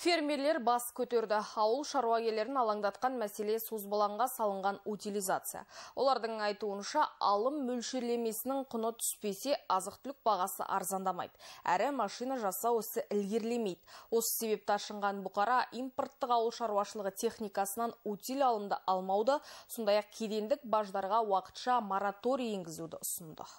Фермерлер бас көтерді. Ауыл шаруагерлерін алаңдатқан мәселе созбалаңға салынған утилизация. Олардың айтуынша алым мөлшерлемесінің құны түспесе, азық-түлік бағасы арзандамайды. Әрі машина жасау ісі ілгерлемейді. Осы себепті ашынған бұқара импорттық ауыл шаруашылығы техникасынан утиль алымды алмауды, сондай-ақ кедендік баждарға уақытша мораторий енгізуді ұсынды.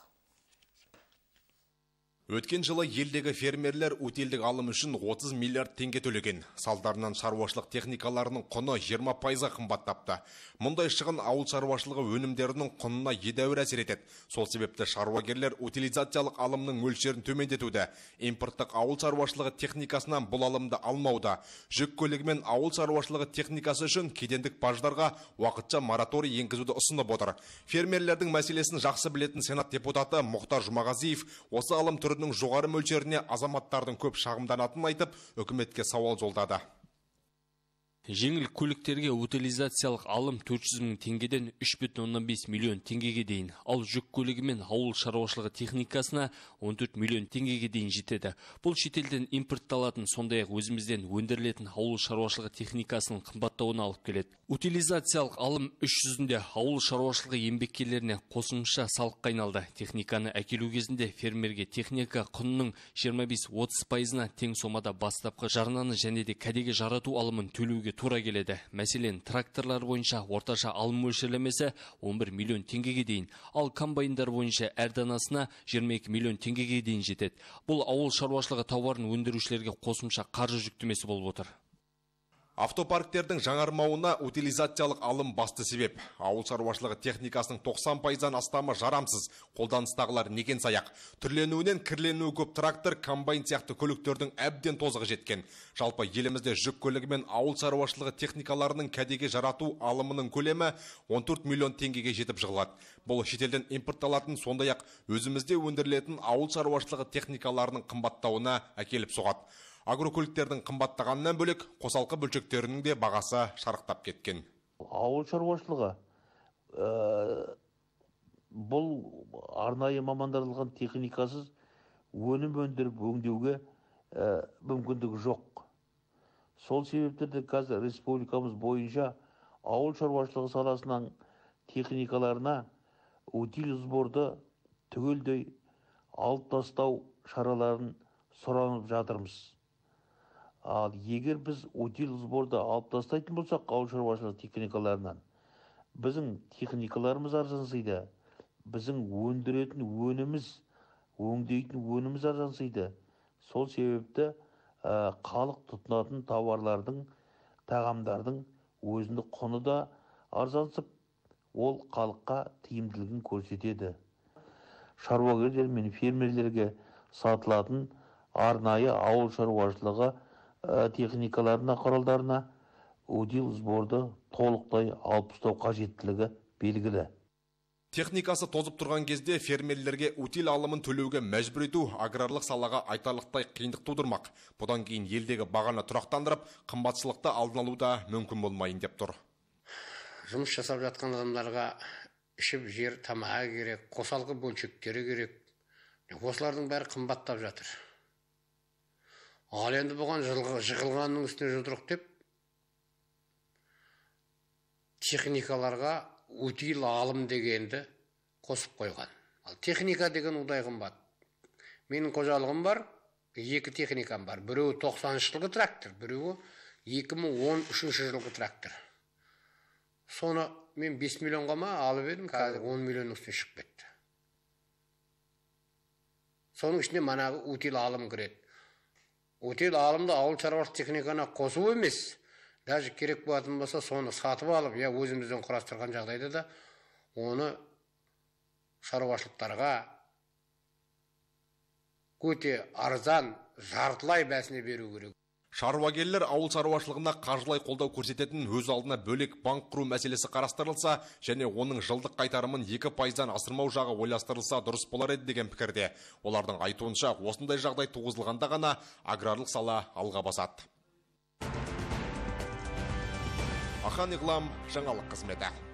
Өткен жылы елдегі фермерлер өтелдік алым үшін 30 миллиард теңге төлеген. Салдарынан шаруашылық техникаларының құны 20 пайызға қымбаттапты. Мұндай шығын ауыл шаруашылығы өнімдерінің құнына едәуір әсер етеді. Сол себепті шаруагерлер утилизациялық алымның мөлшерін төмендетуді, импорттық ауыл шаруашылығы техникасынан бұл алымды алмауда, жүк көлігімен ауыл шаруашылығы техникасы үшін кедендік баждарға уақытша мораторий енгізуді ұсынып отыр. Фермерлердің мәселесін жақсы білетін сенат депутаты Мұхтар Жұмағазиев осы алым түрін жоғары мөлшеріне азаматтардың көп шағымданатынын айтып үкіметке сауал жолдады жеңіл көліктерге утилизациялық алым 400 мың теңгеден 3,5 миллион теңгеге дейін ал жүк көлігі мен ауыл шаруашылығы техникасына 14 миллион теңгеге дейін жетеді бұл шетелден импортталатын сондай ақ өзімізден өндірілетін ауыл шаруашылығы техникасының қымбаттауына алып келеді утилизациялық алым 300-інде ауыл шаруашылығы еңбеккерлеріне қосымша салық қайналды. техниканы әкелу кезінде фермерге техника құнының 25-30 пайызына тең сомада бастапқы жарнаны және де кәдеге жарату алымын төлеуге тура келеді мәселен тракторлар бойынша орташа алым мөлшерлемесі 11 миллион теңгеге дейін ал комбайндар бойынша әр данасына 22 миллион теңгеге дейін жетеді бұл ауыл шаруашылығы тауарын өндірушілерге қосымша қаржы жүктемесі болып отыр автопарктердің жаңармауына утилизациялық алым басты себеп ауыл шаруашылығы техникасының 90 пайыздан астамы жарамсыз қолданыстағылар неген саяқ түрленуінен кірленуі көп трактор комбайн сияқты көліктердің әбден тозығы жеткен жалпы елімізде жүк көлігімен мен ауыл шаруашылығы техникаларының кәдеге жарату алымының көлемі 14 миллион теңгеге жетіп жығылады бұл шетелден импортталатын сондай ақ өзімізде өндірілетін ауыл шаруашылығы техникаларының қымбаттауына әкеліп соғады агрокөліктердің қымбаттағанынан бөлек қосалқы бөлшектерінің де бағасы шарықтап кеткен ауыл шаруашылығы ә, бұл арнайы мамандарылған техникасыз өнім өндіріп өңдеуге ә, мүмкіндігі жоқ сол де қазір республикамыз бойынша ауыл шаруашылығы саласынан техникаларына утиль сборды түгелдей алып тастау шараларын сұранып жатырмыз ал егер біз утиль сборды алып тастайтын болсақ ауыл шаруашылығы техникаларынан біздің техникаларымыз арзансыйды біздің өндіретін өніміз өңдейтін өніміз арзансыйды сол себепті халық тұтынатын тауарлардың тағамдардың өзіндік құны да арзансып ол халыққа тиімділігін көрсетеді шаруагерлер мен фермерлерге сатылатын арнайы ауыл шаруашылығы Э, техникаларына құралдарына удил сборды толықтай алып ұстау қажеттілігі белгілі техникасы тозып тұрған кезде фермерлерге утиль алымын төлеуге мәжбүр ету аграрлық салаға айтарлықтай қиындық тудырмақ бұдан кейін елдегі бағаны тұрақтандырып қымбатшылықты алдын алу да мүмкін болмайын деп тұр жұмыс жасап жатқан адамдарға ішіп жер тамағы керек қосалқы бөлшектері керек осылардың бәрі қымбаттап жатыр ал енді бұған жығылғанның үстіне жұдырық деп техникаларға утил алым дегенді қосып қойған ал техника деген удай қымбат менің қожалығым бар екі техникам бар біреуі тоқсаныншы жылғы трактор біреуі 2013 жылғы трактор соны мен 5 миллионға ма алып едім қазір 10 миллионның үстіне шығып кетті соның ішіне манағы утил алым кіреді Өте алымды ауыл шаруашылық техниканы қосу емес даже керек болатын болса соны сатып алып я өзімізден құрастырған жағдайда да оны шаруашылықтарға өте арзан жартылай бәсіне беру керек шаруагерлер ауыл шаруашылығына қаржылай қолдау көрсететін өз алдына бөлек банк құру мәселесі қарастырылса және оның жылдық қайтарымын екі пайыздан асырмау жағы ойластырылса дұрыс болар еді деген пікірде олардың айтуынша осындай жағдай туғызылғанда ғана аграрлық сала алға басады ахан иғлам жаңалық қызметі